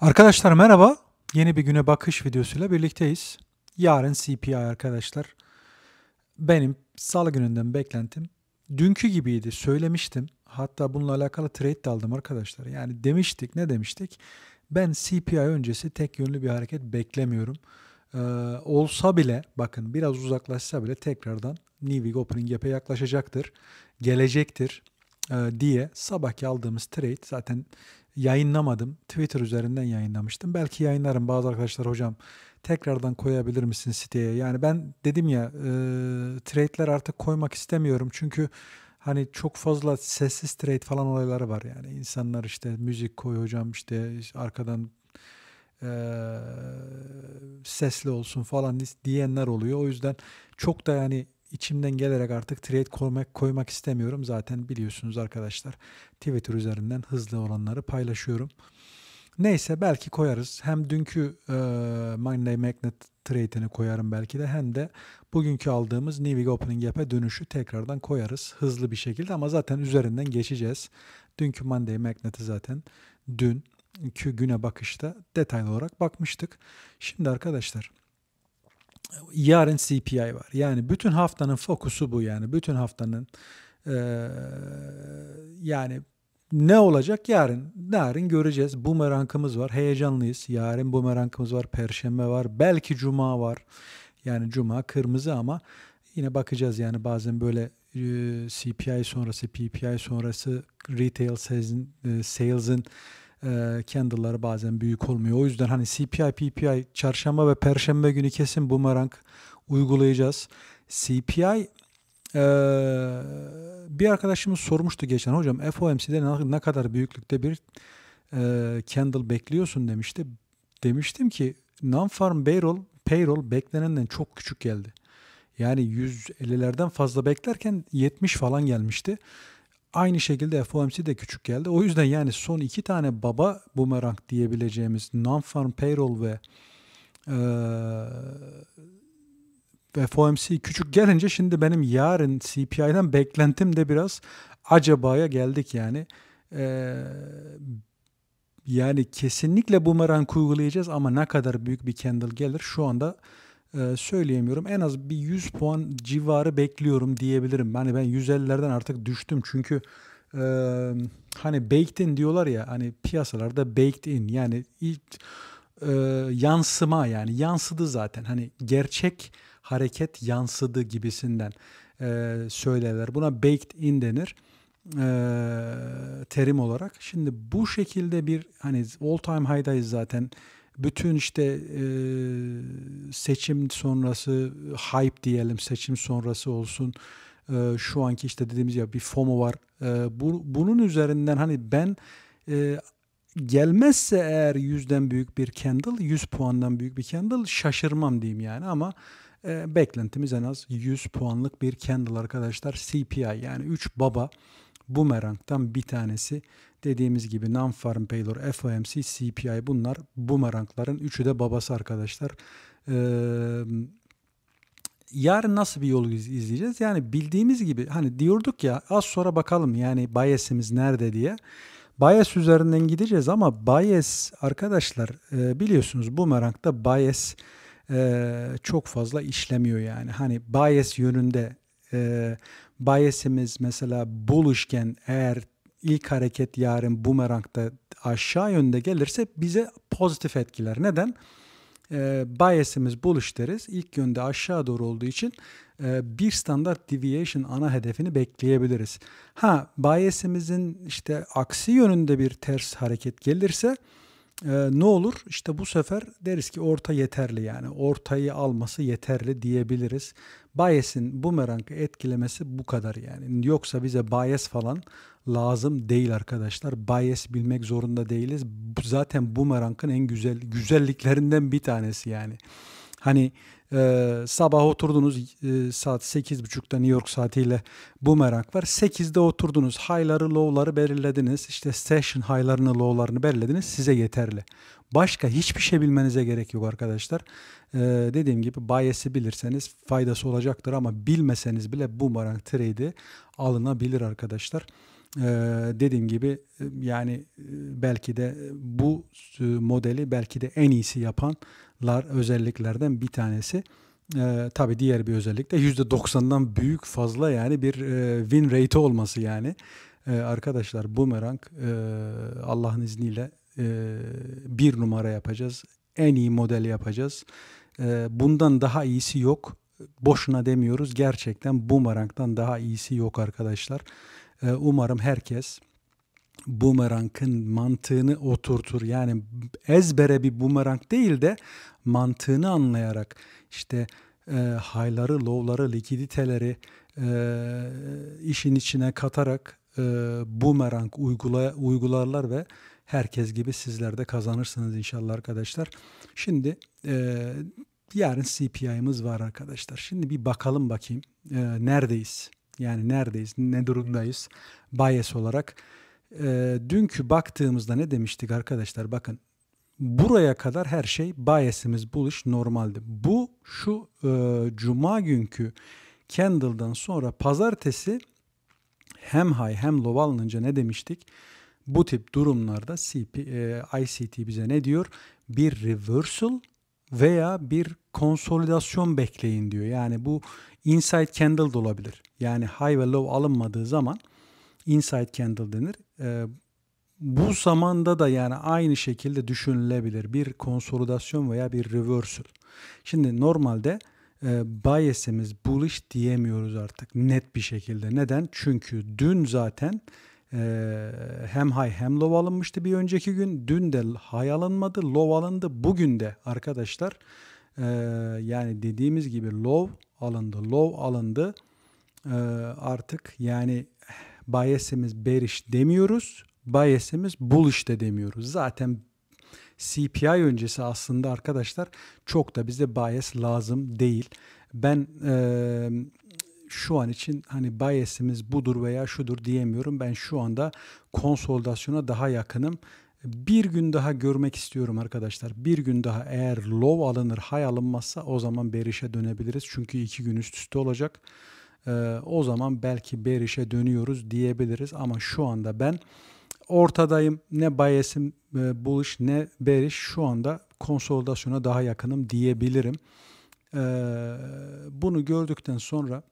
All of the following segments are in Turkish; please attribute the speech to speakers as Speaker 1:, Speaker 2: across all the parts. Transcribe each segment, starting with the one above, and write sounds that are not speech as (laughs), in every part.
Speaker 1: Arkadaşlar merhaba. Yeni bir güne bakış videosuyla birlikteyiz. Yarın CPI arkadaşlar. Benim salı gününden beklentim dünkü gibiydi. Söylemiştim. Hatta bununla alakalı trade de aldım arkadaşlar. Yani demiştik ne demiştik? Ben CPI öncesi tek yönlü bir hareket beklemiyorum. Ee, olsa bile bakın biraz uzaklaşsa bile tekrardan New Week Opening Gap'e yaklaşacaktır. Gelecektir ee, diye sabahki aldığımız trade zaten yayınlamadım. Twitter üzerinden yayınlamıştım. Belki yayınlarım bazı arkadaşlar hocam tekrardan koyabilir misin siteye? Yani ben dedim ya e, trade'ler artık koymak istemiyorum. Çünkü hani çok fazla sessiz trade falan olayları var yani. insanlar işte müzik koy hocam işte, arkadan e, sesli olsun falan diyenler oluyor. O yüzden çok da yani içimden gelerek artık trade koymak, koymak istemiyorum. Zaten biliyorsunuz arkadaşlar Twitter üzerinden hızlı olanları paylaşıyorum. Neyse belki koyarız. Hem dünkü e, Monday Magnet trade'ini koyarım belki de hem de bugünkü aldığımız New Week Opening Gap'e dönüşü tekrardan koyarız hızlı bir şekilde ama zaten üzerinden geçeceğiz. Dünkü Monday Magnet'i zaten dünkü güne bakışta detaylı olarak bakmıştık. Şimdi arkadaşlar yarın CPI var. Yani bütün haftanın fokusu bu yani. Bütün haftanın e, yani ne olacak yarın? Yarın göreceğiz. Bumerangımız var. Heyecanlıyız. Yarın bumerangımız var. Perşembe var. Belki cuma var. Yani cuma kırmızı ama yine bakacağız yani bazen böyle e, CPI sonrası, PPI sonrası retail sales'in e, sales e, candle'ları bazen büyük olmuyor. O yüzden hani CPI, PPI çarşamba ve perşembe günü kesin bumerang uygulayacağız. CPI ee, bir arkadaşımız sormuştu geçen hocam FOMC'de ne, ne kadar büyüklükte bir e, candle bekliyorsun demişti. Demiştim ki non-farm payroll, payroll beklenenden çok küçük geldi. Yani 150'lerden fazla beklerken 70 falan gelmişti. Aynı şekilde FOMC de küçük geldi. O yüzden yani son iki tane baba bumerang diyebileceğimiz non-farm payroll ve e, ve FOMC küçük gelince şimdi benim yarın CPI'den beklentim de biraz acabaya geldik yani. Ee, yani kesinlikle bumerang uygulayacağız ama ne kadar büyük bir candle gelir şu anda e, söyleyemiyorum. En az bir 100 puan civarı bekliyorum diyebilirim. Hani ben 150'lerden artık düştüm çünkü e, hani baked in diyorlar ya hani piyasalarda baked in yani ilk e, yansıma yani yansıdı zaten. Hani gerçek hareket yansıdı gibisinden e, söylerler. Buna baked in denir e, terim olarak. Şimdi bu şekilde bir hani all time high'dayız zaten bütün işte e, seçim sonrası hype diyelim seçim sonrası olsun e, şu anki işte dediğimiz ya bir FOMO var. E, bu, bunun üzerinden hani ben e, gelmezse eğer yüzden büyük bir candle, 100 puandan büyük bir candle şaşırmam diyeyim yani ama e, beklentimiz en az 100 puanlık bir candle arkadaşlar. CPI yani 3 baba bumerangtan bir tanesi Dediğimiz gibi non-farm payload, FOMC, CPI bunlar bumerangların üçü de babası arkadaşlar. Ee, yarın nasıl bir yol izleyeceğiz? Yani bildiğimiz gibi hani diyorduk ya az sonra bakalım yani bias'imiz nerede diye. Bias üzerinden gideceğiz ama bias arkadaşlar e, biliyorsunuz bumerangda bias e, çok fazla işlemiyor yani. Hani bias yönünde e, bias'imiz mesela buluşken eğer ilk hareket yarın bumerangda aşağı yönde gelirse bize pozitif etkiler. Neden? E, bias'imiz bullish deriz. İlk yönde aşağı doğru olduğu için e, bir standart deviation ana hedefini bekleyebiliriz. Ha bias'imizin işte aksi yönünde bir ters hareket gelirse ee, ne olur? İşte bu sefer deriz ki orta yeterli yani. Ortayı alması yeterli diyebiliriz. Bayes'in bumerangı etkilemesi bu kadar yani. Yoksa bize Bayes falan lazım değil arkadaşlar. Bayes bilmek zorunda değiliz. Zaten bumerangın en güzel güzelliklerinden bir tanesi yani. Hani ee, sabah oturdunuz e, saat 8.30'da New York saatiyle bu merak var. 8'de oturdunuz high'ları low'ları belirlediniz. işte session high'larını low'larını belirlediniz. Size yeterli. Başka hiçbir şey bilmenize gerek yok arkadaşlar. Ee, dediğim gibi bayesi bilirseniz faydası olacaktır ama bilmeseniz bile bu merak trade'i alınabilir arkadaşlar. Ee, dediğim gibi e, yani e, belki de bu e, modeli belki de en iyisi yapanlar özelliklerden bir tanesi. Ee, tabii diğer bir özellik de %90'dan büyük fazla yani bir e, win rate olması yani. Ee, arkadaşlar bumerang e, Allah'ın izniyle e, bir numara yapacağız. En iyi model yapacağız. E, bundan daha iyisi yok. Boşuna demiyoruz. Gerçekten bumerangdan daha iyisi yok arkadaşlar. Ee, umarım herkes bumerangın mantığını oturtur. Yani ezbere bir bumerang değil de mantığını anlayarak işte e, hayları, lovları, likiditeleri e, işin içine katarak e, bumerang uygula, uygularlar ve herkes gibi sizler de kazanırsınız inşallah arkadaşlar. Şimdi e, yarın CPI'miz var arkadaşlar. Şimdi bir bakalım bakayım e, neredeyiz? Yani neredeyiz, ne durumdayız bias olarak. E, dünkü baktığımızda ne demiştik arkadaşlar? Bakın buraya kadar her şey biasimiz buluş normaldi. Bu şu e, cuma günkü Candle'dan sonra pazartesi hem high hem low alınınca ne demiştik? Bu tip durumlarda CP, e, ICT bize ne diyor? Bir reversal veya bir konsolidasyon bekleyin diyor. Yani bu inside candle da olabilir. Yani high ve low alınmadığı zaman inside candle denir. Ee, bu zamanda da yani aynı şekilde düşünülebilir bir konsolidasyon veya bir reversal. Şimdi normalde e, bias'imiz bullish diyemiyoruz artık net bir şekilde. Neden? Çünkü dün zaten ee, hem hay hem low alınmıştı bir önceki gün. Dün de hay alınmadı, low alındı. Bugün de arkadaşlar e, yani dediğimiz gibi low alındı, low alındı. E, artık yani bayesimiz beriş demiyoruz, bayesimiz bullish de demiyoruz. Zaten CPI öncesi aslında arkadaşlar çok da bize bias lazım değil. Ben e, şu an için hani bayesimiz budur veya şudur diyemiyorum. Ben şu anda konsolidasyona daha yakınım. Bir gün daha görmek istiyorum arkadaşlar. Bir gün daha eğer low alınır, hay alınmazsa o zaman berişe dönebiliriz. Çünkü iki gün üst üste olacak. Ee, o zaman belki berişe dönüyoruz diyebiliriz. Ama şu anda ben ortadayım. Ne bayesim e, bullish ne beriş. Şu anda konsolidasyona daha yakınım diyebilirim. Ee, bunu gördükten sonra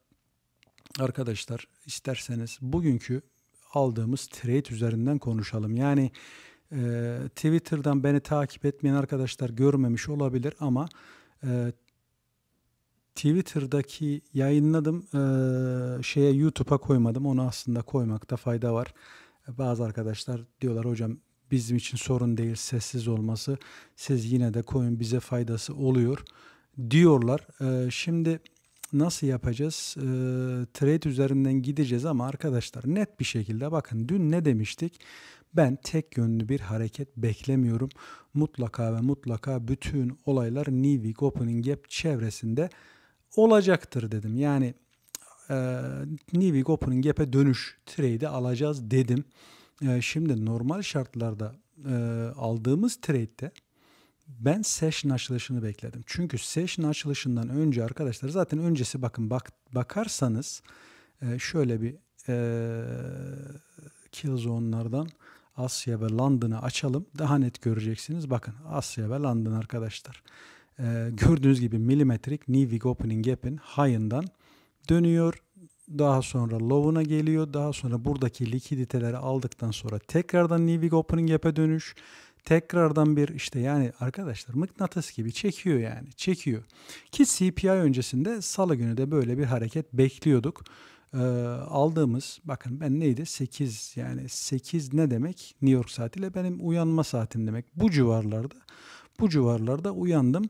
Speaker 1: arkadaşlar isterseniz bugünkü aldığımız trade üzerinden konuşalım. Yani e, Twitter'dan beni takip etmeyen arkadaşlar görmemiş olabilir ama e, Twitter'daki yayınladım e, şeye YouTube'a koymadım. Onu aslında koymakta fayda var. Bazı arkadaşlar diyorlar hocam bizim için sorun değil sessiz olması. Siz yine de koyun bize faydası oluyor diyorlar. E, şimdi nasıl yapacağız? E, trade üzerinden gideceğiz ama arkadaşlar net bir şekilde bakın dün ne demiştik? Ben tek yönlü bir hareket beklemiyorum. Mutlaka ve mutlaka bütün olaylar New Week Opening Gap çevresinde olacaktır dedim. Yani e, New Week Opening Gap'e dönüş trade'i alacağız dedim. E, şimdi normal şartlarda e, aldığımız trade'de ben session açılışını bekledim. Çünkü session açılışından önce arkadaşlar zaten öncesi bakın bak, bakarsanız e, şöyle bir e, Killzone'lardan Asya ve London'ı açalım. Daha net göreceksiniz. Bakın Asya ve London arkadaşlar. E, gördüğünüz gibi milimetrik Nivig Opening Gap'in high'ından dönüyor. Daha sonra low'una geliyor. Daha sonra buradaki likiditeleri aldıktan sonra tekrardan Nivig Opening Gap'e dönüş tekrardan bir işte yani arkadaşlar mıknatıs gibi çekiyor yani çekiyor. Ki CPI öncesinde salı günü de böyle bir hareket bekliyorduk. Ee, aldığımız bakın ben neydi 8 yani 8 ne demek New York saatiyle benim uyanma saatim demek bu civarlarda bu civarlarda uyandım.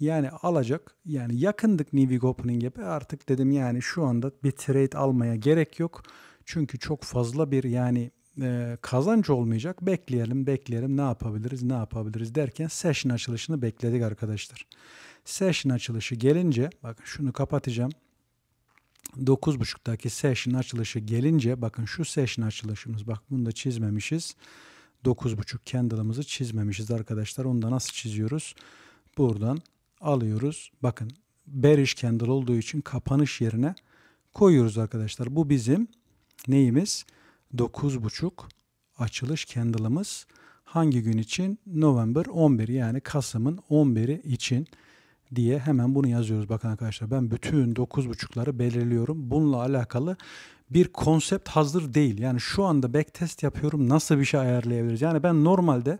Speaker 1: Yani alacak yani yakındık New York Opening Gap'e artık dedim yani şu anda bir trade almaya gerek yok. Çünkü çok fazla bir yani e, kazanç olmayacak. Bekleyelim, bekleyelim ne yapabiliriz, ne yapabiliriz derken session açılışını bekledik arkadaşlar. Session açılışı gelince, bakın şunu kapatacağım. 9.30'daki session açılışı gelince, bakın şu session açılışımız, bak bunu da çizmemişiz. 9.30 candle'ımızı çizmemişiz arkadaşlar. Onu da nasıl çiziyoruz? Buradan alıyoruz. Bakın bearish candle olduğu için kapanış yerine koyuyoruz arkadaşlar. Bu bizim neyimiz? Neyimiz? 9.30 açılış candle'ımız hangi gün için? November 11 yani Kasım'ın 11'i için diye hemen bunu yazıyoruz. Bakın arkadaşlar ben bütün 9.5'ları belirliyorum. Bununla alakalı bir konsept hazır değil. Yani şu anda backtest yapıyorum nasıl bir şey ayarlayabiliriz? Yani ben normalde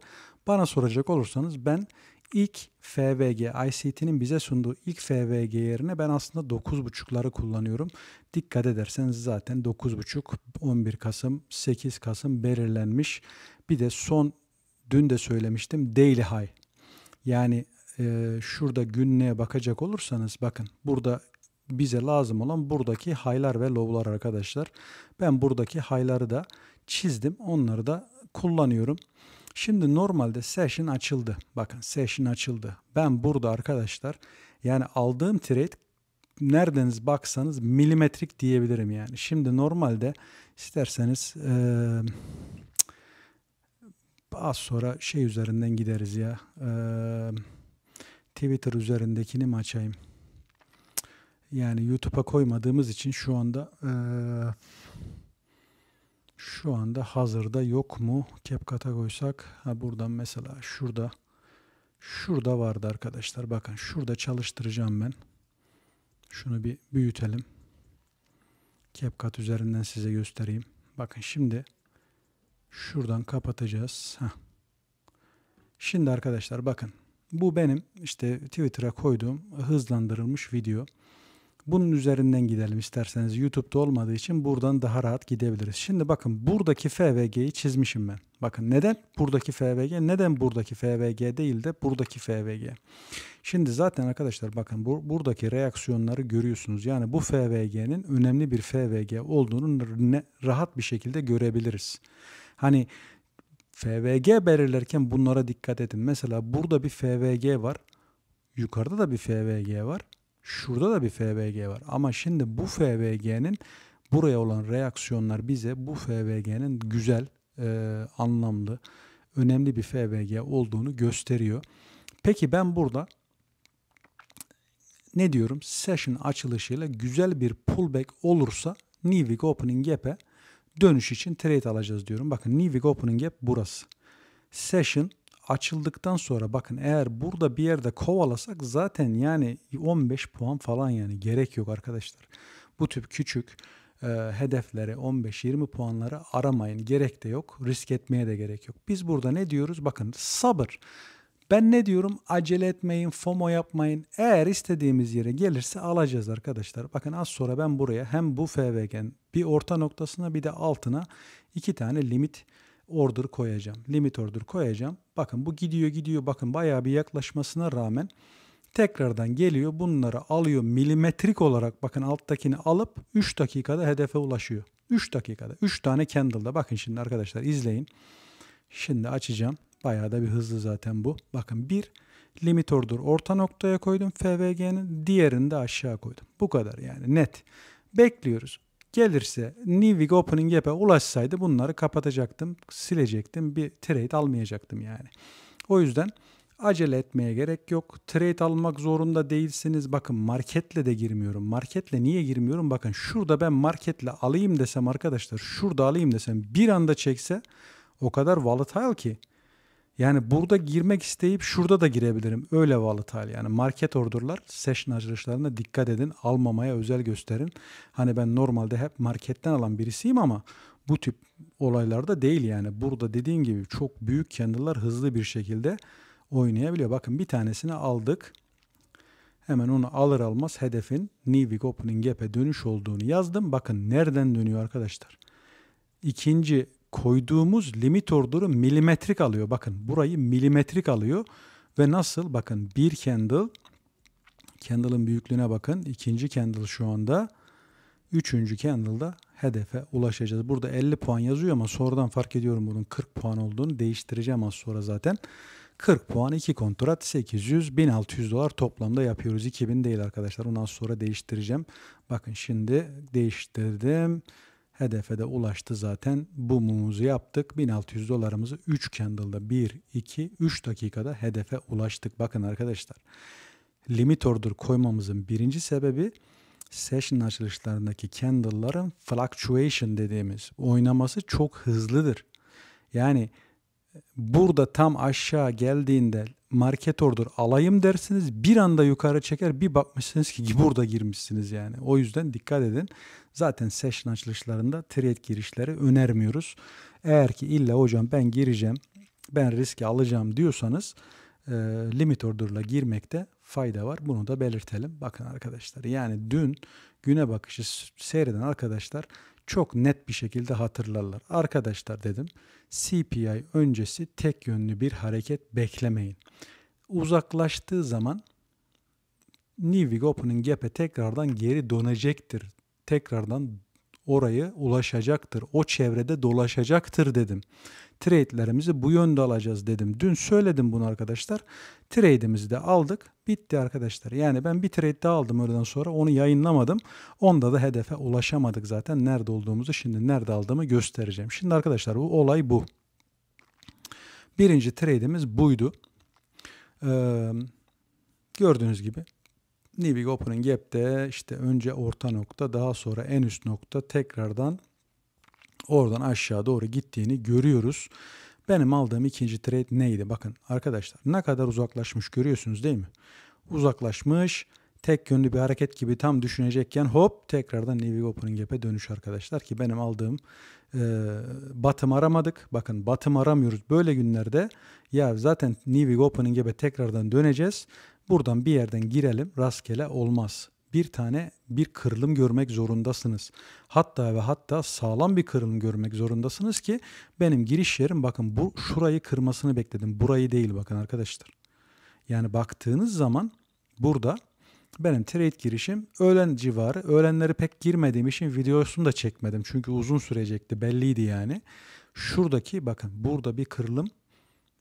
Speaker 1: bana soracak olursanız ben ilk FVG, ICT'nin bize sunduğu ilk FVG yerine ben aslında 9.5'ları kullanıyorum. Dikkat ederseniz zaten 9.5, 11 Kasım, 8 Kasım belirlenmiş. Bir de son dün de söylemiştim daily high. Yani e, şurada günlüğe bakacak olursanız bakın burada bize lazım olan buradaki haylar ve lowlar arkadaşlar. Ben buradaki hayları da çizdim. Onları da kullanıyorum. Şimdi normalde session açıldı. Bakın session açıldı. Ben burada arkadaşlar yani aldığım trade neredeniz baksanız milimetrik diyebilirim yani. Şimdi normalde isterseniz ee, az sonra şey üzerinden gideriz ya. Ee, Twitter üzerindekini mi açayım? Yani YouTube'a koymadığımız için şu anda ee, şu anda hazırda yok mu? CapCut'a koysak ha buradan mesela şurada şurada vardı arkadaşlar. Bakın şurada çalıştıracağım ben. Şunu bir büyütelim. CapCut üzerinden size göstereyim. Bakın şimdi şuradan kapatacağız. Heh. Şimdi arkadaşlar bakın. Bu benim işte Twitter'a koyduğum hızlandırılmış video. Bunun üzerinden gidelim isterseniz. YouTube'da olmadığı için buradan daha rahat gidebiliriz. Şimdi bakın buradaki FVG'yi çizmişim ben. Bakın neden buradaki FVG? Neden buradaki FVG değil de buradaki FVG? Şimdi zaten arkadaşlar bakın bu, buradaki reaksiyonları görüyorsunuz. Yani bu FVG'nin önemli bir FVG olduğunu ne, rahat bir şekilde görebiliriz. Hani FVG belirlerken bunlara dikkat edin. Mesela burada bir FVG var. Yukarıda da bir FVG var. Şurada da bir FBG var. Ama şimdi bu FBG'nin buraya olan reaksiyonlar bize bu FBG'nin güzel, e, anlamlı, önemli bir FBG olduğunu gösteriyor. Peki ben burada ne diyorum? Session açılışıyla güzel bir pullback olursa Nivik Opening Gap'e dönüş için trade alacağız diyorum. Bakın Nivik Opening Gap burası. Session açıldıktan sonra bakın eğer burada bir yerde kovalasak zaten yani 15 puan falan yani gerek yok arkadaşlar. Bu tip küçük e, hedefleri 15-20 puanları aramayın. Gerek de yok. Risk etmeye de gerek yok. Biz burada ne diyoruz? Bakın sabır. Ben ne diyorum? Acele etmeyin, FOMO yapmayın. Eğer istediğimiz yere gelirse alacağız arkadaşlar. Bakın az sonra ben buraya hem bu FVG'nin bir orta noktasına bir de altına iki tane limit order koyacağım. Limit order koyacağım. Bakın bu gidiyor gidiyor. Bakın bayağı bir yaklaşmasına rağmen tekrardan geliyor. Bunları alıyor milimetrik olarak bakın alttakini alıp 3 dakikada hedefe ulaşıyor. 3 dakikada. 3 tane candle'da. Bakın şimdi arkadaşlar izleyin. Şimdi açacağım. Bayağı da bir hızlı zaten bu. Bakın bir limit order orta noktaya koydum FVG'nin. Diğerini de aşağı koydum. Bu kadar yani net. Bekliyoruz. Gelirse Nivig Opening Gap'e ulaşsaydı bunları kapatacaktım, silecektim. Bir trade almayacaktım yani. O yüzden acele etmeye gerek yok. Trade almak zorunda değilsiniz. Bakın marketle de girmiyorum. Marketle niye girmiyorum? Bakın şurada ben marketle alayım desem arkadaşlar, şurada alayım desem bir anda çekse o kadar volatile ki. Yani burada girmek isteyip şurada da girebilirim. Öyle volatile yani market orderlar session açılışlarına dikkat edin. Almamaya özel gösterin. Hani ben normalde hep marketten alan birisiyim ama bu tip olaylarda değil yani. Burada dediğim gibi çok büyük candle'lar hızlı bir şekilde oynayabiliyor. Bakın bir tanesini aldık. Hemen onu alır almaz hedefin New Week Opening Gap'e dönüş olduğunu yazdım. Bakın nereden dönüyor arkadaşlar. İkinci koyduğumuz limit order'ı milimetrik alıyor. Bakın burayı milimetrik alıyor. Ve nasıl? Bakın bir candle, candle'ın büyüklüğüne bakın. İkinci candle şu anda. Üçüncü candle'da hedefe ulaşacağız. Burada 50 puan yazıyor ama sonradan fark ediyorum bunun 40 puan olduğunu. Değiştireceğim az sonra zaten. 40 puan 2 kontrat 800 1600 dolar toplamda yapıyoruz. 2000 değil arkadaşlar. Ondan sonra değiştireceğim. Bakın şimdi değiştirdim. Hedefe de ulaştı zaten. Bu mumumuzu yaptık. 1600 dolarımızı 3 candle'da 1, 2, 3 dakikada hedefe ulaştık. Bakın arkadaşlar. Limit order koymamızın birinci sebebi session açılışlarındaki candle'ların fluctuation dediğimiz oynaması çok hızlıdır. Yani burada tam aşağı geldiğinde marketordur alayım dersiniz. Bir anda yukarı çeker bir bakmışsınız ki (laughs) burada girmişsiniz yani. O yüzden dikkat edin. Zaten session açılışlarında trade girişleri önermiyoruz. Eğer ki illa hocam ben gireceğim, ben riski alacağım diyorsanız e, limit order'la girmekte fayda var. Bunu da belirtelim. Bakın arkadaşlar yani dün güne bakışı seyreden arkadaşlar çok net bir şekilde hatırlarlar. Arkadaşlar dedim CPI öncesi tek yönlü bir hareket beklemeyin. Uzaklaştığı zaman New Week Gap'e tekrardan geri dönecektir. Tekrardan oraya ulaşacaktır. O çevrede dolaşacaktır dedim trade'lerimizi bu yönde alacağız dedim. Dün söyledim bunu arkadaşlar. Trade'imizi de aldık. Bitti arkadaşlar. Yani ben bir trade daha aldım öğleden sonra. Onu yayınlamadım. Onda da hedefe ulaşamadık zaten. Nerede olduğumuzu şimdi nerede aldığımı göstereceğim. Şimdi arkadaşlar bu olay bu. Birinci trade'imiz buydu. Ee, gördüğünüz gibi Nibig Open Gap'te işte önce orta nokta daha sonra en üst nokta tekrardan oradan aşağı doğru gittiğini görüyoruz. Benim aldığım ikinci trade neydi? Bakın arkadaşlar ne kadar uzaklaşmış görüyorsunuz değil mi? Uzaklaşmış tek yönlü bir hareket gibi tam düşünecekken hop tekrardan Navy Opening Gap'e dönüş arkadaşlar ki benim aldığım e, batım aramadık. Bakın batım aramıyoruz böyle günlerde ya zaten Navy Opening Gap'e tekrardan döneceğiz. Buradan bir yerden girelim rastgele olmaz bir tane bir kırılım görmek zorundasınız. Hatta ve hatta sağlam bir kırılım görmek zorundasınız ki benim giriş yerim bakın bu şurayı kırmasını bekledim. Burayı değil bakın arkadaşlar. Yani baktığınız zaman burada benim trade girişim öğlen civarı. Öğlenleri pek girmediğim için videosunu da çekmedim. Çünkü uzun sürecekti belliydi yani. Şuradaki bakın burada bir kırılım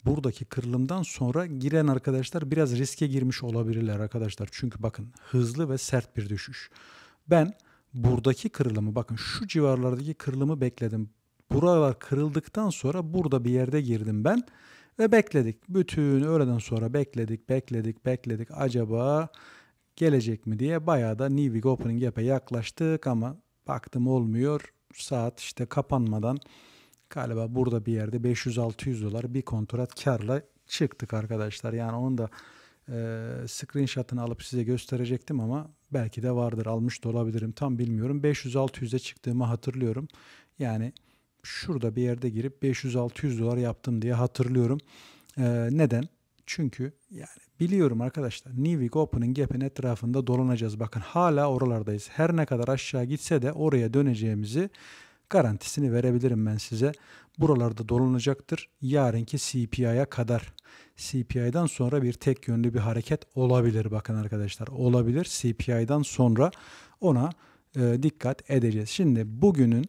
Speaker 1: buradaki kırılımdan sonra giren arkadaşlar biraz riske girmiş olabilirler arkadaşlar. Çünkü bakın hızlı ve sert bir düşüş. Ben buradaki kırılımı bakın şu civarlardaki kırılımı bekledim. Buralar kırıldıktan sonra burada bir yerde girdim ben ve bekledik. Bütün öğleden sonra bekledik, bekledik, bekledik. Acaba gelecek mi diye bayağı da New Week Opening Gap'e yaklaştık ama baktım olmuyor. Saat işte kapanmadan galiba burada bir yerde 500-600 dolar bir kontrat karla çıktık arkadaşlar. Yani onun da e, screenshot'ını alıp size gösterecektim ama belki de vardır almış da olabilirim tam bilmiyorum. 500-600'e çıktığımı hatırlıyorum. Yani şurada bir yerde girip 500-600 dolar yaptım diye hatırlıyorum. E, neden? Çünkü yani biliyorum arkadaşlar New Week Open'ın gap'in etrafında dolanacağız. Bakın hala oralardayız. Her ne kadar aşağı gitse de oraya döneceğimizi Garantisini verebilirim ben size. Buralarda dolanacaktır. Yarınki CPI'ye kadar. CPI'dan sonra bir tek yönlü bir hareket olabilir bakın arkadaşlar. Olabilir. CPI'dan sonra ona e, dikkat edeceğiz. Şimdi bugünün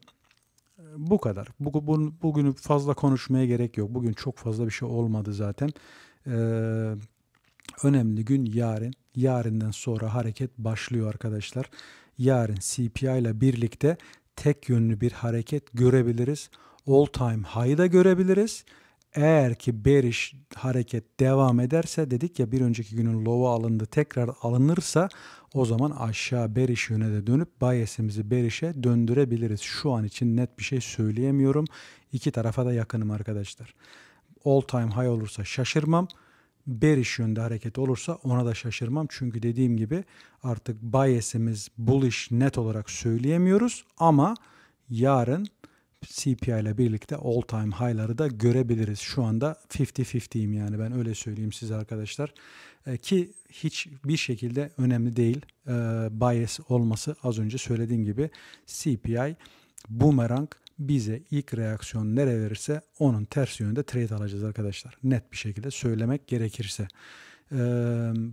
Speaker 1: e, bu kadar. Bugün, bugünü fazla konuşmaya gerek yok. Bugün çok fazla bir şey olmadı zaten. Ee, önemli gün yarın. Yarından sonra hareket başlıyor arkadaşlar. Yarın CPI ile birlikte tek yönlü bir hareket görebiliriz. All time high'ı da görebiliriz. Eğer ki bearish hareket devam ederse dedik ya bir önceki günün lowu alındı tekrar alınırsa o zaman aşağı bearish yöne de dönüp bias'imizi bearish'e döndürebiliriz. Şu an için net bir şey söyleyemiyorum. İki tarafa da yakınım arkadaşlar. All time high olursa şaşırmam bearish yönde hareket olursa ona da şaşırmam. Çünkü dediğim gibi artık bias'imiz bullish net olarak söyleyemiyoruz ama yarın CPI ile birlikte all time high'ları da görebiliriz. Şu anda 50-50'yim yani ben öyle söyleyeyim size arkadaşlar. E, ki hiçbir şekilde önemli değil e, bias olması az önce söylediğim gibi CPI boomerang bize ilk reaksiyon nere verirse onun ters yönünde trade alacağız arkadaşlar. Net bir şekilde söylemek gerekirse. Ee,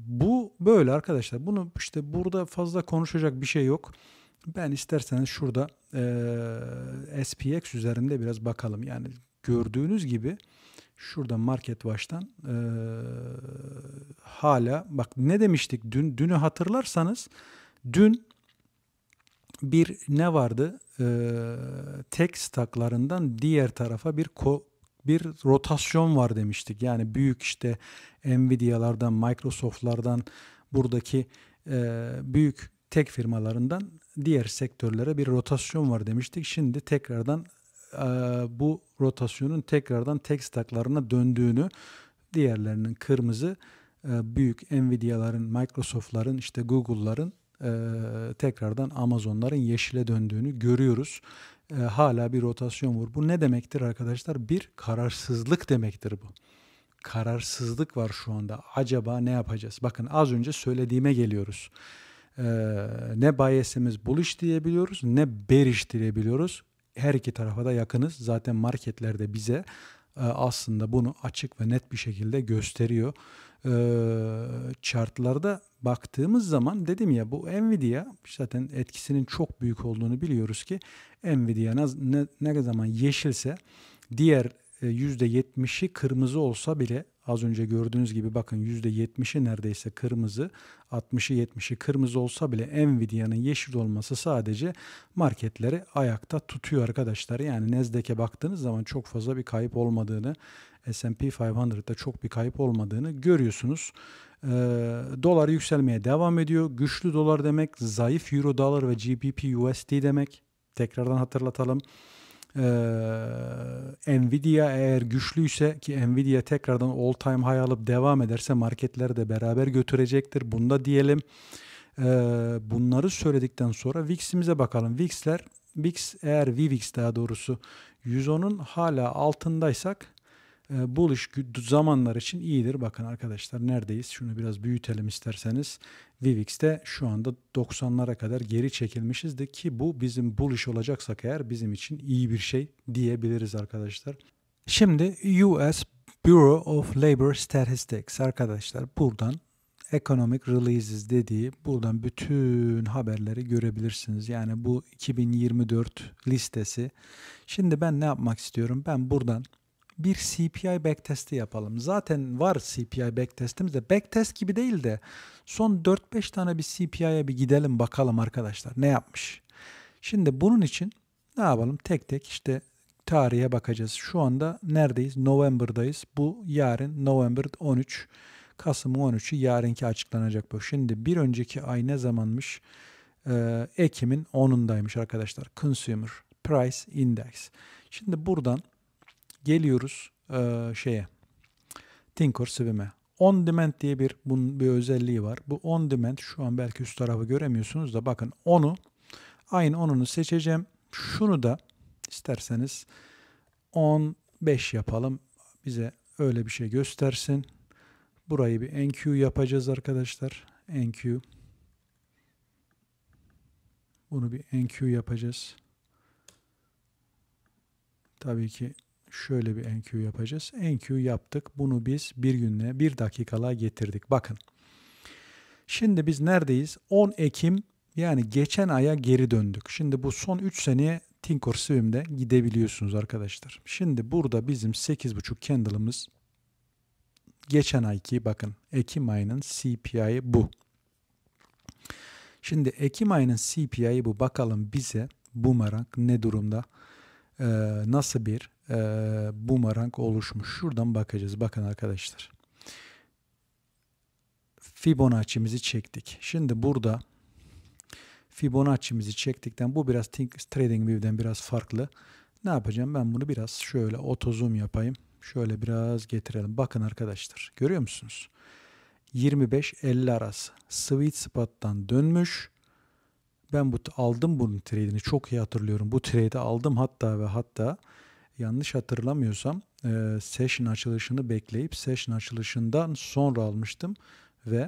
Speaker 1: bu böyle arkadaşlar. Bunu işte burada fazla konuşacak bir şey yok. Ben isterseniz şurada e, SPX üzerinde biraz bakalım. Yani gördüğünüz gibi şurada market baştan e, hala bak ne demiştik dün dünü hatırlarsanız dün bir ne vardı? Ee, tek staklarından diğer tarafa bir ko bir rotasyon var demiştik. Yani büyük işte Nvidia'lardan, Microsoft'lardan buradaki e, büyük tek firmalarından diğer sektörlere bir rotasyon var demiştik. Şimdi tekrardan e, bu rotasyonun tekrardan tek staklarına döndüğünü diğerlerinin kırmızı e, büyük Nvidia'ların, Microsoft'ların, işte Google'ların e, tekrardan Amazonların yeşile döndüğünü görüyoruz. E, hala bir rotasyon var. Bu ne demektir arkadaşlar? Bir kararsızlık demektir bu. Kararsızlık var şu anda. Acaba ne yapacağız? Bakın az önce söylediğime geliyoruz. E, ne bayesimiz buluş diyebiliyoruz ne beriş diyebiliyoruz. Her iki tarafa da yakınız. Zaten marketlerde bize e, aslında bunu açık ve net bir şekilde gösteriyor. Ee, chartlarda baktığımız zaman dedim ya bu Nvidia zaten etkisinin çok büyük olduğunu biliyoruz ki Nvidia ne, ne zaman yeşilse diğer %70'i e, kırmızı olsa bile az önce gördüğünüz gibi bakın %70'i neredeyse kırmızı 60'ı 70'i kırmızı olsa bile Nvidia'nın yeşil olması sadece marketleri ayakta tutuyor arkadaşlar. Yani Nasdaq'e baktığınız zaman çok fazla bir kayıp olmadığını S&P 500'de çok bir kayıp olmadığını görüyorsunuz. E, dolar yükselmeye devam ediyor. Güçlü dolar demek zayıf euro dolar ve GBP USD demek. Tekrardan hatırlatalım. E, Nvidia eğer güçlüyse ki Nvidia tekrardan all time high alıp devam ederse marketler de beraber götürecektir. Bunda diyelim. E, bunları söyledikten sonra VIX'imize bakalım. VIX'ler VIX eğer VIX daha doğrusu 110'un hala altındaysak e, ee, buluş zamanlar için iyidir. Bakın arkadaşlar neredeyiz? Şunu biraz büyütelim isterseniz. Vivix'te şu anda 90'lara kadar geri çekilmişizdi ki bu bizim buluş olacaksak eğer bizim için iyi bir şey diyebiliriz arkadaşlar. Şimdi US Bureau of Labor Statistics arkadaşlar buradan Economic Releases dediği buradan bütün haberleri görebilirsiniz. Yani bu 2024 listesi. Şimdi ben ne yapmak istiyorum? Ben buradan bir CPI backtesti yapalım. Zaten var CPI backtestimiz de backtest gibi değil de son 4-5 tane bir CPI'ye bir gidelim bakalım arkadaşlar ne yapmış. Şimdi bunun için ne yapalım tek tek işte tarihe bakacağız. Şu anda neredeyiz? November'dayız. Bu yarın November 13. Kasım 13'ü yarınki açıklanacak bu. Şimdi bir önceki ay ne zamanmış? Ee, Ekim'in 10'undaymış arkadaşlar. Consumer Price Index. Şimdi buradan Geliyoruz e, şeye. Tinker Swim'e. On demand diye bir bunun bir özelliği var. Bu on demand şu an belki üst tarafı göremiyorsunuz da bakın onu aynı onunu seçeceğim. Şunu da isterseniz 15 yapalım. Bize öyle bir şey göstersin. Burayı bir NQ yapacağız arkadaşlar. NQ. Bunu bir NQ yapacağız. Tabii ki şöyle bir NQ yapacağız. NQ yaptık. Bunu biz bir günle bir dakikalığa getirdik. Bakın. Şimdi biz neredeyiz? 10 Ekim yani geçen aya geri döndük. Şimdi bu son 3 seneye Tinker Swim'de gidebiliyorsunuz arkadaşlar. Şimdi burada bizim 8.5 candle'ımız geçen ayki bakın Ekim ayının CPI'yi bu. Şimdi Ekim ayının CPI'yi bu. Bakalım bize Boomerang ne durumda? Ee, nasıl bir e, ee, bumerang oluşmuş. Şuradan bakacağız. Bakın arkadaşlar. Fibonacci'mizi çektik. Şimdi burada Fibonacci'mizi çektikten bu biraz Trading View'den biraz farklı. Ne yapacağım? Ben bunu biraz şöyle otozum yapayım. Şöyle biraz getirelim. Bakın arkadaşlar. Görüyor musunuz? 25-50 arası. Sweet spot'tan dönmüş. Ben bu aldım bunun trade'ini. Çok iyi hatırlıyorum. Bu trade'i aldım hatta ve hatta yanlış hatırlamıyorsam e, session açılışını bekleyip session açılışından sonra almıştım ve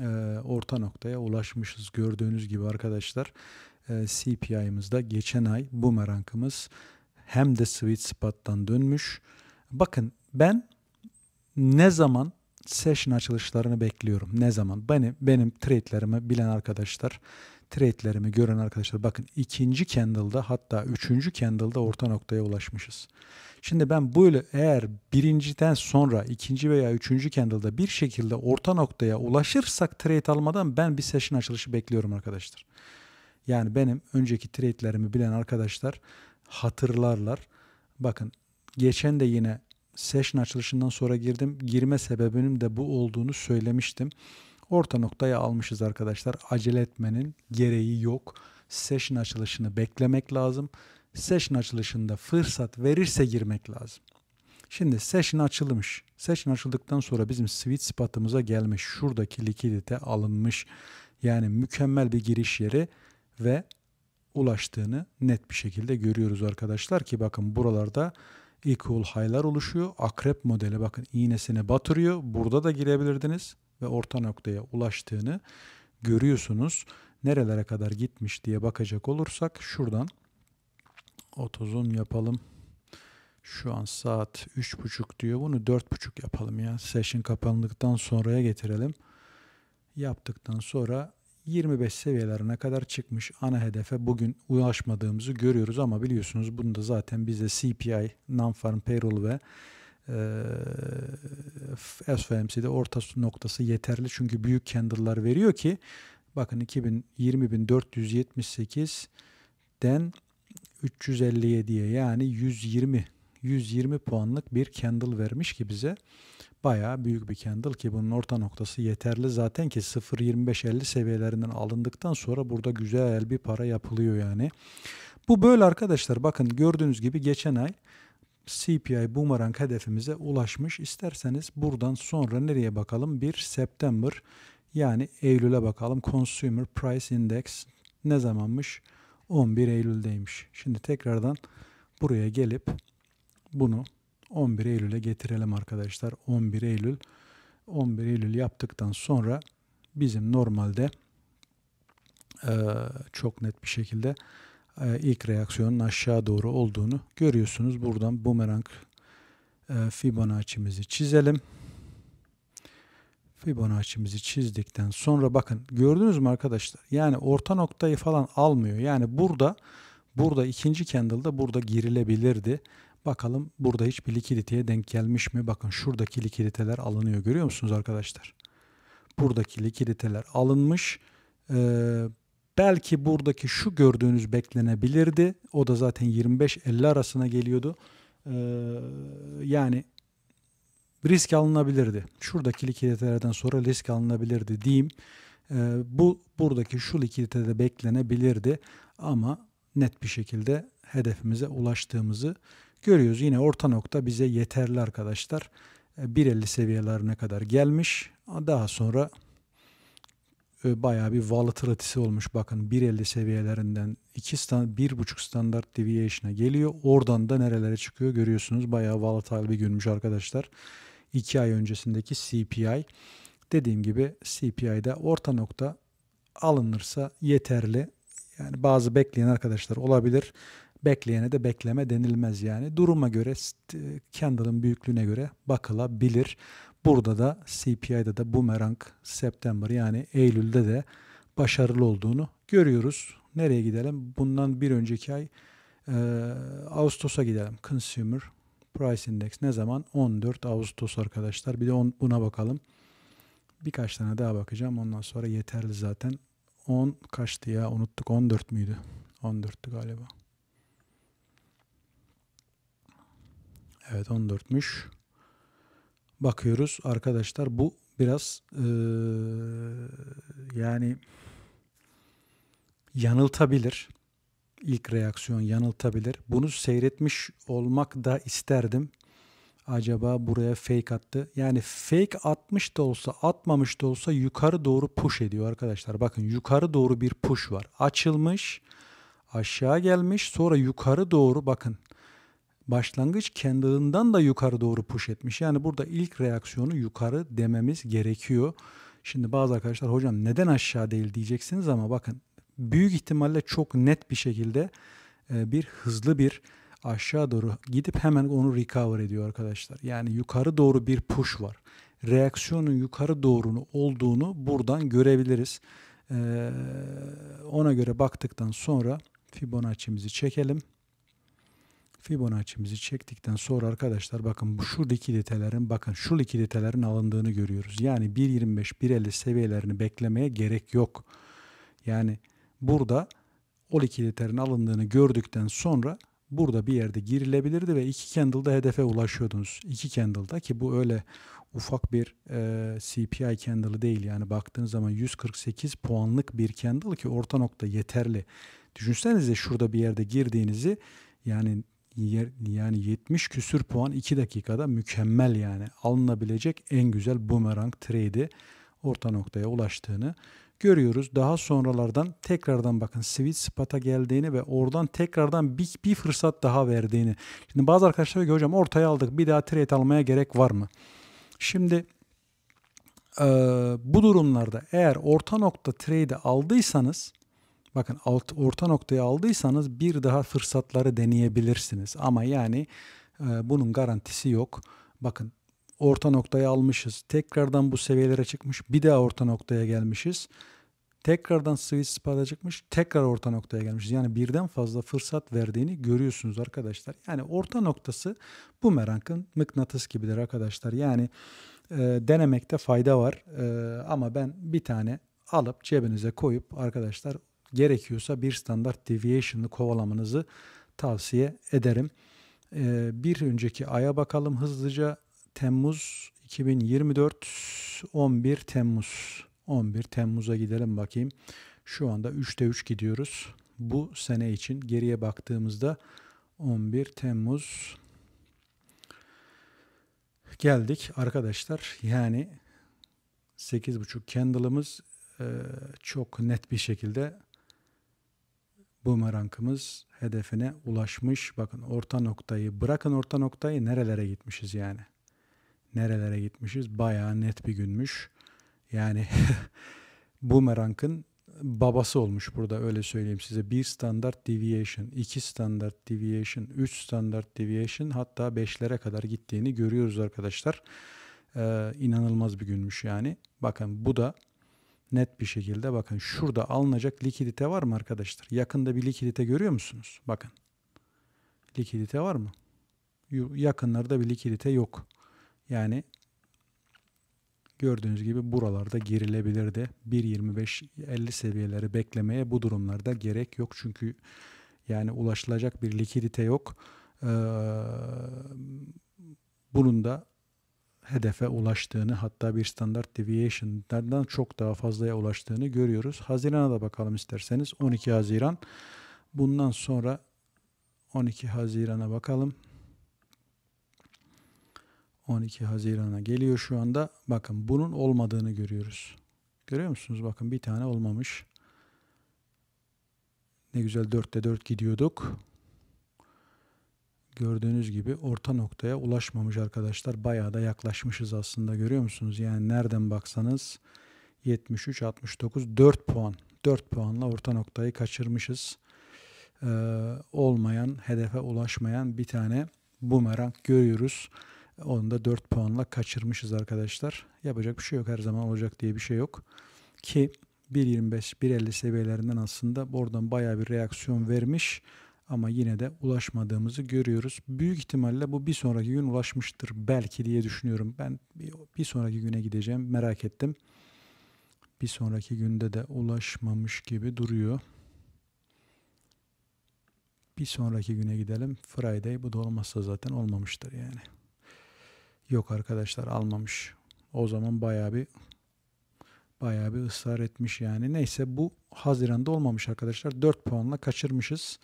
Speaker 1: e, orta noktaya ulaşmışız gördüğünüz gibi arkadaşlar e, CPI'mızda geçen ay bu merankımız hem de sweet spot'tan dönmüş. Bakın ben ne zaman session açılışlarını bekliyorum. Ne zaman? Benim, benim trade'lerimi bilen arkadaşlar trade'lerimi gören arkadaşlar bakın ikinci candle'da hatta üçüncü candle'da orta noktaya ulaşmışız. Şimdi ben böyle eğer birinciden sonra ikinci veya üçüncü candle'da bir şekilde orta noktaya ulaşırsak trade almadan ben bir session açılışı bekliyorum arkadaşlar. Yani benim önceki trade'lerimi bilen arkadaşlar hatırlarlar. Bakın geçen de yine session açılışından sonra girdim. Girme sebebinin de bu olduğunu söylemiştim orta noktaya almışız arkadaşlar. Acele etmenin gereği yok. Session açılışını beklemek lazım. Session açılışında fırsat verirse girmek lazım. Şimdi session açılmış. Session açıldıktan sonra bizim sweet spot'ımıza gelmiş. Şuradaki likidite alınmış. Yani mükemmel bir giriş yeri ve ulaştığını net bir şekilde görüyoruz arkadaşlar ki bakın buralarda equal high'lar oluşuyor. Akrep modeli bakın iğnesini batırıyor. Burada da girebilirdiniz ve orta noktaya ulaştığını görüyorsunuz. Nerelere kadar gitmiş diye bakacak olursak şuradan 30'un yapalım. Şu an saat 3.30 diyor. Bunu 4.30 yapalım ya. Session kapandıktan sonraya getirelim. Yaptıktan sonra 25 seviyelerine kadar çıkmış ana hedefe bugün ulaşmadığımızı görüyoruz ama biliyorsunuz bunu da zaten bize CPI, non-farm payroll ve e, SOMC'de orta noktası yeterli çünkü büyük candle'lar veriyor ki bakın 2020.478'den 357'ye yani 120 120 puanlık bir candle vermiş ki bize bayağı büyük bir candle ki bunun orta noktası yeterli zaten ki 0.2550 seviyelerinden alındıktan sonra burada güzel bir para yapılıyor yani. Bu böyle arkadaşlar bakın gördüğünüz gibi geçen ay CPI boomerang hedefimize ulaşmış. İsterseniz buradan sonra nereye bakalım? bir September yani Eylül'e bakalım. Consumer Price Index ne zamanmış? 11 Eylül'deymiş. Şimdi tekrardan buraya gelip bunu 11 Eylül'e getirelim arkadaşlar. 11 Eylül 11 Eylül yaptıktan sonra bizim normalde çok net bir şekilde e, ilk reaksiyonun aşağı doğru olduğunu görüyorsunuz. Buradan bumerang e, Fibonacci'mizi çizelim. Fibonacci'mizi çizdikten sonra bakın gördünüz mü arkadaşlar? Yani orta noktayı falan almıyor. Yani burada burada ikinci candle'da burada girilebilirdi. Bakalım burada hiçbir likiditeye denk gelmiş mi? Bakın şuradaki likiditeler alınıyor. Görüyor musunuz arkadaşlar? Buradaki likiditeler alınmış. Ee, Belki buradaki şu gördüğünüz beklenebilirdi. O da zaten 25-50 arasına geliyordu. Ee, yani risk alınabilirdi. Şuradaki likiditelerden sonra risk alınabilirdi diyeyim. Ee, bu buradaki şu likiditede beklenebilirdi ama net bir şekilde hedefimize ulaştığımızı görüyoruz. Yine orta nokta bize yeterli arkadaşlar. 1.50 ee, seviyelerine kadar gelmiş. Daha sonra e, bayağı bir volatility'si olmuş. Bakın 1.50 seviyelerinden 2 stand, 1.5 standart deviation'a geliyor. Oradan da nerelere çıkıyor görüyorsunuz. Bayağı volatile bir günmüş arkadaşlar. 2 ay öncesindeki CPI. Dediğim gibi CPI'de orta nokta alınırsa yeterli. Yani bazı bekleyen arkadaşlar olabilir. Bekleyene de bekleme denilmez yani. Duruma göre, candle'ın büyüklüğüne göre bakılabilir. Burada da CPI'de de Boomerang September yani Eylül'de de başarılı olduğunu görüyoruz. Nereye gidelim? Bundan bir önceki ay e, Ağustos'a gidelim. Consumer Price Index ne zaman? 14 Ağustos arkadaşlar. Bir de on, buna bakalım. Birkaç tane daha bakacağım. Ondan sonra yeterli zaten. 10 kaçtı ya? Unuttuk. 14 müydü? 14'tü galiba. Evet 14'müş bakıyoruz arkadaşlar bu biraz e, yani yanıltabilir. ilk reaksiyon yanıltabilir. Bunu seyretmiş olmak da isterdim. Acaba buraya fake attı. Yani fake atmış da olsa atmamış da olsa yukarı doğru push ediyor arkadaşlar. Bakın yukarı doğru bir push var. Açılmış aşağı gelmiş sonra yukarı doğru bakın başlangıç kendinden da yukarı doğru push etmiş. Yani burada ilk reaksiyonu yukarı dememiz gerekiyor. Şimdi bazı arkadaşlar hocam neden aşağı değil diyeceksiniz ama bakın büyük ihtimalle çok net bir şekilde e, bir hızlı bir aşağı doğru gidip hemen onu recover ediyor arkadaşlar. Yani yukarı doğru bir push var. Reaksiyonun yukarı doğru olduğunu buradan görebiliriz. E, ona göre baktıktan sonra Fibonacci'mizi çekelim. Fibonacci'mizi çektikten sonra arkadaşlar bakın bu şu likiditelerin bakın şu likiditelerin alındığını görüyoruz. Yani 1.25 1.50 seviyelerini beklemeye gerek yok. Yani burada o likiditelerin alındığını gördükten sonra burada bir yerde girilebilirdi ve iki candle'da hedefe ulaşıyordunuz. İki candle'da ki bu öyle ufak bir e, CPI candle'ı değil yani baktığınız zaman 148 puanlık bir candle ki orta nokta yeterli. Düşünsenize şurada bir yerde girdiğinizi yani yani 70 küsür puan 2 dakikada mükemmel yani alınabilecek en güzel boomerang trade'i orta noktaya ulaştığını görüyoruz. Daha sonralardan tekrardan bakın sweet spot'a geldiğini ve oradan tekrardan bir, bir fırsat daha verdiğini. Şimdi bazı arkadaşlar diyor hocam ortaya aldık bir daha trade almaya gerek var mı? Şimdi e, bu durumlarda eğer orta nokta trade aldıysanız Bakın alt, orta noktayı aldıysanız bir daha fırsatları deneyebilirsiniz. Ama yani e, bunun garantisi yok. Bakın orta noktayı almışız. Tekrardan bu seviyelere çıkmış. Bir daha orta noktaya gelmişiz. Tekrardan sweet spot'a çıkmış. Tekrar orta noktaya gelmişiz. Yani birden fazla fırsat verdiğini görüyorsunuz arkadaşlar. Yani orta noktası bu merankın mıknatıs gibidir arkadaşlar. Yani e, denemekte fayda var. E, ama ben bir tane alıp cebinize koyup arkadaşlar gerekiyorsa bir standart deviation'ı kovalamanızı tavsiye ederim. Ee, bir önceki aya bakalım hızlıca. Temmuz 2024 11 Temmuz 11 Temmuz'a gidelim bakayım. Şu anda 3'te 3 gidiyoruz. Bu sene için geriye baktığımızda 11 Temmuz geldik arkadaşlar. Yani 8.5 candle'ımız e, çok net bir şekilde bumerangımız hedefine ulaşmış. Bakın orta noktayı bırakın orta noktayı nerelere gitmişiz yani. Nerelere gitmişiz bayağı net bir günmüş. Yani (laughs) bumerangın babası olmuş burada öyle söyleyeyim size. Bir standart deviation, iki standart deviation, üç standart deviation hatta beşlere kadar gittiğini görüyoruz arkadaşlar. Ee, inanılmaz bir günmüş yani. Bakın bu da net bir şekilde bakın şurada alınacak likidite var mı arkadaşlar? Yakında bir likidite görüyor musunuz? Bakın. Likidite var mı? Yakınlarda bir likidite yok. Yani gördüğünüz gibi buralarda girilebilir de 1.25-50 seviyeleri beklemeye bu durumlarda gerek yok. Çünkü yani ulaşılacak bir likidite yok. Ee, bunun da hedefe ulaştığını hatta bir standart deviation'dan çok daha fazlaya ulaştığını görüyoruz. Haziran'a da bakalım isterseniz. 12 Haziran. Bundan sonra 12 Haziran'a bakalım. 12 Haziran'a geliyor şu anda. Bakın bunun olmadığını görüyoruz. Görüyor musunuz? Bakın bir tane olmamış. Ne güzel 4'te 4 gidiyorduk gördüğünüz gibi orta noktaya ulaşmamış arkadaşlar. Bayağı da yaklaşmışız aslında görüyor musunuz? Yani nereden baksanız 73, 69, 4 puan. 4 puanla orta noktayı kaçırmışız. Ee, olmayan, hedefe ulaşmayan bir tane bumerang görüyoruz. Onu da 4 puanla kaçırmışız arkadaşlar. Yapacak bir şey yok. Her zaman olacak diye bir şey yok. Ki 1.25, 1.50 seviyelerinden aslında oradan bayağı bir reaksiyon vermiş ama yine de ulaşmadığımızı görüyoruz. Büyük ihtimalle bu bir sonraki gün ulaşmıştır belki diye düşünüyorum. Ben bir sonraki güne gideceğim merak ettim. Bir sonraki günde de ulaşmamış gibi duruyor. Bir sonraki güne gidelim. Friday bu da olmazsa zaten olmamıştır yani. Yok arkadaşlar almamış. O zaman bayağı bir bayağı bir ısrar etmiş yani. Neyse bu Haziran'da olmamış arkadaşlar. 4 puanla kaçırmışız.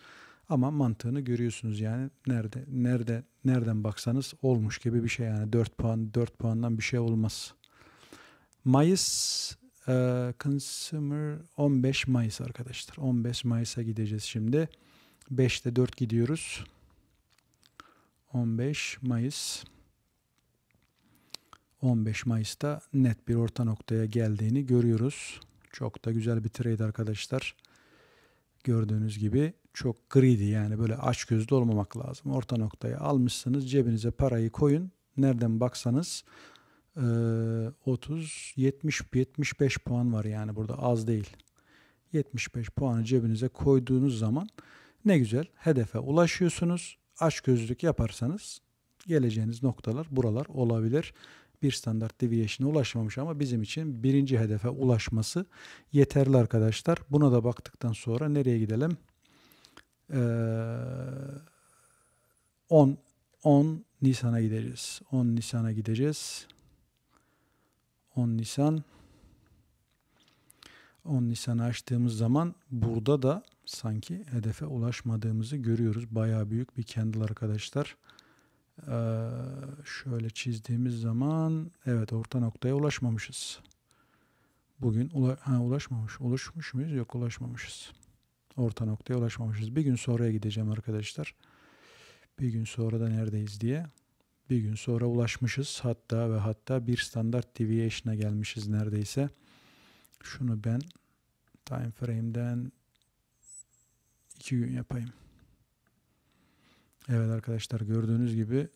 Speaker 1: Ama mantığını görüyorsunuz yani nerede nerede nereden baksanız olmuş gibi bir şey yani 4 puan 4 puandan bir şey olmaz. Mayıs e, Consumer 15 Mayıs arkadaşlar. 15 Mayıs'a gideceğiz şimdi. 5'te 4 gidiyoruz. 15 Mayıs 15 Mayıs'ta net bir orta noktaya geldiğini görüyoruz. Çok da güzel bir trade arkadaşlar gördüğünüz gibi çok greedy yani böyle aç gözlü olmamak lazım. Orta noktayı almışsınız cebinize parayı koyun. Nereden baksanız 30 70 75 puan var yani burada az değil. 75 puanı cebinize koyduğunuz zaman ne güzel hedefe ulaşıyorsunuz. Aç gözlük yaparsanız geleceğiniz noktalar buralar olabilir bir standart deviation'a ulaşmamış ama bizim için birinci hedefe ulaşması yeterli arkadaşlar. Buna da baktıktan sonra nereye gidelim? Ee, 10 10 Nisan'a gideceğiz. 10 Nisan'a gideceğiz. 10 Nisan 10 Nisan'ı açtığımız zaman burada da sanki hedefe ulaşmadığımızı görüyoruz. Baya büyük bir candle arkadaşlar. Ee, şöyle çizdiğimiz zaman evet orta noktaya ulaşmamışız. Bugün ula ha, ulaşmamış. Ulaşmış mıyız? Yok ulaşmamışız. Orta noktaya ulaşmamışız. Bir gün sonraya gideceğim arkadaşlar. Bir gün sonra da neredeyiz diye. Bir gün sonra ulaşmışız. Hatta ve hatta bir standart deviation'a gelmişiz neredeyse. Şunu ben time frame'den iki gün yapayım. Evet arkadaşlar gördüğünüz gibi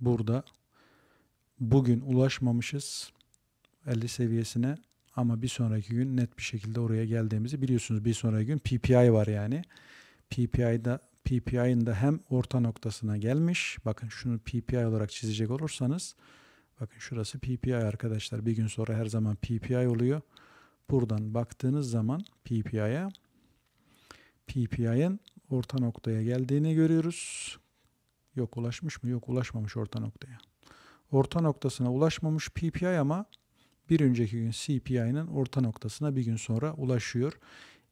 Speaker 1: burada bugün ulaşmamışız 50 seviyesine ama bir sonraki gün net bir şekilde oraya geldiğimizi biliyorsunuz. Bir sonraki gün PPI var yani. PPI'da PPI'nin de hem orta noktasına gelmiş. Bakın şunu PPI olarak çizecek olursanız bakın şurası PPI arkadaşlar. Bir gün sonra her zaman PPI oluyor. Buradan baktığınız zaman PPI'ye PPI'nin orta noktaya geldiğini görüyoruz. Yok ulaşmış mı? Yok ulaşmamış orta noktaya. Orta noktasına ulaşmamış PPI ama bir önceki gün CPI'nin orta noktasına bir gün sonra ulaşıyor.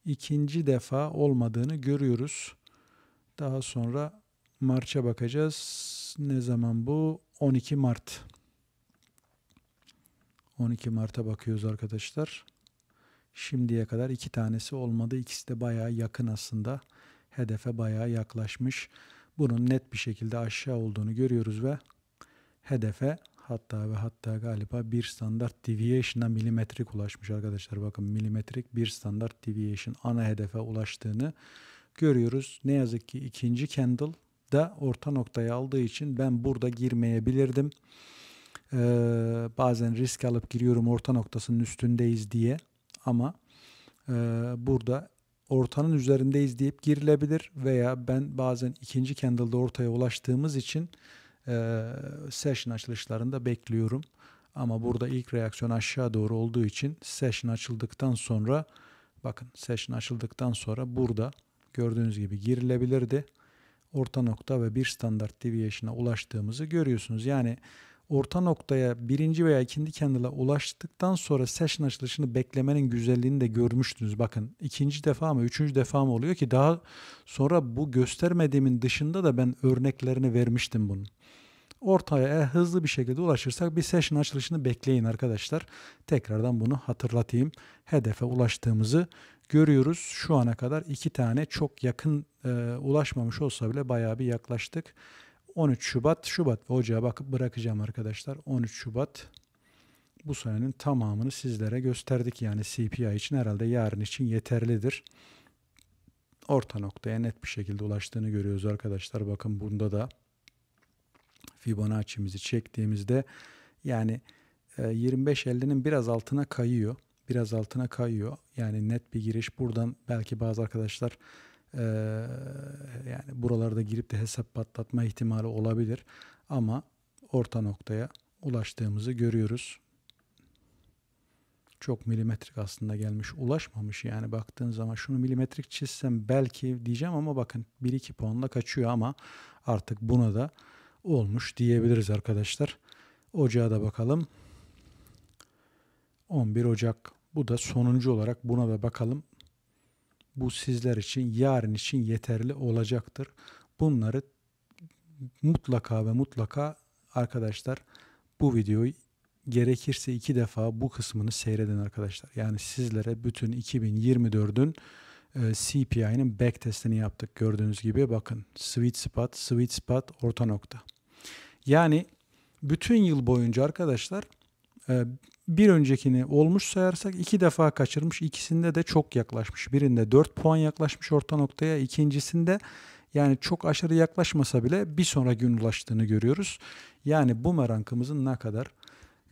Speaker 1: İkinci defa olmadığını görüyoruz. Daha sonra Mart'a bakacağız. Ne zaman bu? 12 Mart. 12 Mart'a bakıyoruz arkadaşlar. Şimdiye kadar iki tanesi olmadı. İkisi de bayağı yakın aslında hedefe bayağı yaklaşmış. Bunun net bir şekilde aşağı olduğunu görüyoruz ve hedefe hatta ve hatta galiba bir standart deviation'a milimetrik ulaşmış arkadaşlar. Bakın milimetrik bir standart deviation ana hedefe ulaştığını görüyoruz. Ne yazık ki ikinci candle da orta noktaya aldığı için ben burada girmeyebilirdim. Ee, bazen risk alıp giriyorum orta noktasının üstündeyiz diye ama e, burada ortanın üzerindeyiz deyip girilebilir veya ben bazen ikinci candle'da ortaya ulaştığımız için e, session açılışlarında bekliyorum. Ama burada ilk reaksiyon aşağı doğru olduğu için session açıldıktan sonra bakın session açıldıktan sonra burada gördüğünüz gibi girilebilirdi. Orta nokta ve bir standart deviation'a ulaştığımızı görüyorsunuz. Yani orta noktaya birinci veya ikinci candle'a ulaştıktan sonra session açılışını beklemenin güzelliğini de görmüştünüz. Bakın ikinci defa mı üçüncü defa mı oluyor ki daha sonra bu göstermediğimin dışında da ben örneklerini vermiştim bunun. Ortaya e, hızlı bir şekilde ulaşırsak bir session açılışını bekleyin arkadaşlar. Tekrardan bunu hatırlatayım. Hedefe ulaştığımızı görüyoruz. Şu ana kadar iki tane çok yakın e, ulaşmamış olsa bile bayağı bir yaklaştık. 13 Şubat, Şubat ve Ocağa bakıp bırakacağım arkadaşlar. 13 Şubat bu senenin tamamını sizlere gösterdik. Yani CPI için herhalde yarın için yeterlidir. Orta noktaya net bir şekilde ulaştığını görüyoruz arkadaşlar. Bakın bunda da Fibonacci'mizi çektiğimizde yani 25.50'nin e, biraz altına kayıyor. Biraz altına kayıyor. Yani net bir giriş buradan belki bazı arkadaşlar ee, yani buralarda girip de hesap patlatma ihtimali olabilir. Ama orta noktaya ulaştığımızı görüyoruz. Çok milimetrik aslında gelmiş. Ulaşmamış yani baktığın zaman şunu milimetrik çizsem belki diyeceğim ama bakın 1-2 puanla kaçıyor ama artık buna da olmuş diyebiliriz arkadaşlar. Ocağa da bakalım. 11 Ocak bu da sonuncu olarak buna da bakalım. Bu sizler için yarın için yeterli olacaktır. Bunları mutlaka ve mutlaka arkadaşlar bu videoyu gerekirse iki defa bu kısmını seyredin arkadaşlar. Yani sizlere bütün 2024'ün e, CPI'nin back testini yaptık gördüğünüz gibi. Bakın sweet spot, sweet spot orta nokta. Yani bütün yıl boyunca arkadaşlar ee, bir öncekini olmuş sayarsak iki defa kaçırmış. İkisinde de çok yaklaşmış. Birinde 4 puan yaklaşmış orta noktaya. ikincisinde yani çok aşırı yaklaşmasa bile bir sonraki gün ulaştığını görüyoruz. Yani bu merankımızın ne kadar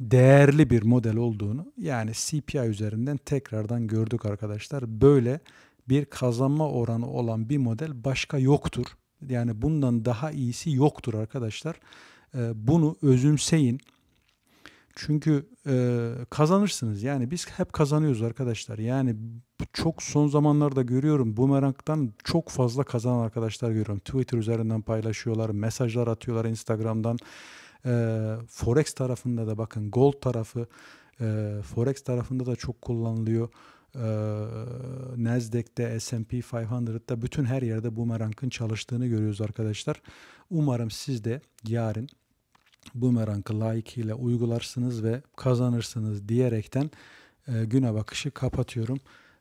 Speaker 1: değerli bir model olduğunu yani CPI üzerinden tekrardan gördük arkadaşlar. Böyle bir kazanma oranı olan bir model başka yoktur. Yani bundan daha iyisi yoktur arkadaşlar. Ee, bunu özümseyin. Çünkü e, kazanırsınız. Yani biz hep kazanıyoruz arkadaşlar. Yani çok son zamanlarda görüyorum bumerangdan çok fazla kazanan arkadaşlar görüyorum. Twitter üzerinden paylaşıyorlar, mesajlar atıyorlar Instagram'dan. E, Forex tarafında da bakın gold tarafı e, Forex tarafında da çok kullanılıyor. E, Nasdaq'te, S&P 500'te bütün her yerde bumerangın çalıştığını görüyoruz arkadaşlar. Umarım siz de yarın bumerangı layıkıyla uygularsınız ve kazanırsınız diyerekten e, güne bakışı kapatıyorum.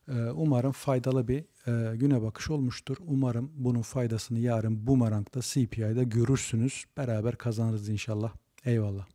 Speaker 1: E, umarım faydalı bir e, güne bakış olmuştur. Umarım bunun faydasını yarın bumerangda CPI'de görürsünüz. Beraber kazanırız inşallah. Eyvallah.